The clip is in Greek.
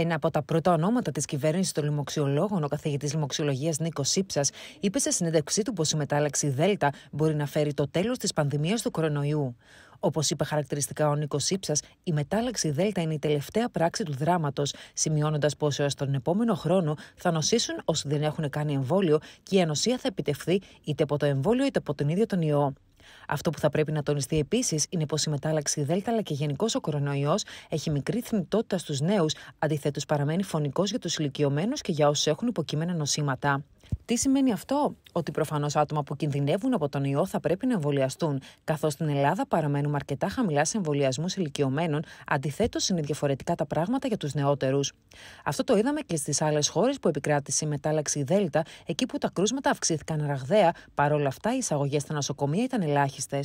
Ένα από τα πρώτα ονόματα της κυβέρνησης των λοιμοξιολόγων, ο καθηγητής λοιμοξιολογίας Νίκος Σύψας, είπε σε συνέντευξή του πως η μετάλλαξη Δέλτα μπορεί να φέρει το τέλος της πανδημίας του κορονοϊού. Όπως είπε χαρακτηριστικά ο Νίκος Σύψας, η μετάλλαξη Δέλτα είναι η τελευταία πράξη του δράματος, σημειώνοντας πως έως τον επόμενο χρόνο θα νοσήσουν όσοι δεν έχουν κάνει εμβόλιο και η ανοσία θα επιτευχθεί είτε από το εμβόλιο είτε από τον ίδιο τον ιό. Αυτό που θα πρέπει να τονιστεί επίσης είναι πως η μετάλλαξη Δέλτα αλλά και γενικώς ο κορονοϊός έχει μικρή θνητότητα στους νέους, αντιθέτως παραμένει φωνικός για τους ηλικιωμένους και για όσους έχουν υποκείμενα νοσήματα. Τι σημαίνει αυτό, ότι προφανώς άτομα που κινδυνεύουν από τον ιό θα πρέπει να εμβολιαστούν, καθώς στην Ελλάδα παραμένουμε αρκετά χαμηλά σε εμβολιασμούς ηλικιωμένων, αντιθέτως είναι διαφορετικά τα πράγματα για τους νεότερους. Αυτό το είδαμε και στις άλλες χώρες που επικράτησε η μετάλλαξη Δέλτα, εκεί που τα κρούσματα αυξήθηκαν ραγδαία, παρόλα αυτά οι εισαγωγές στα νοσοκομεία ήταν ελάχιστες.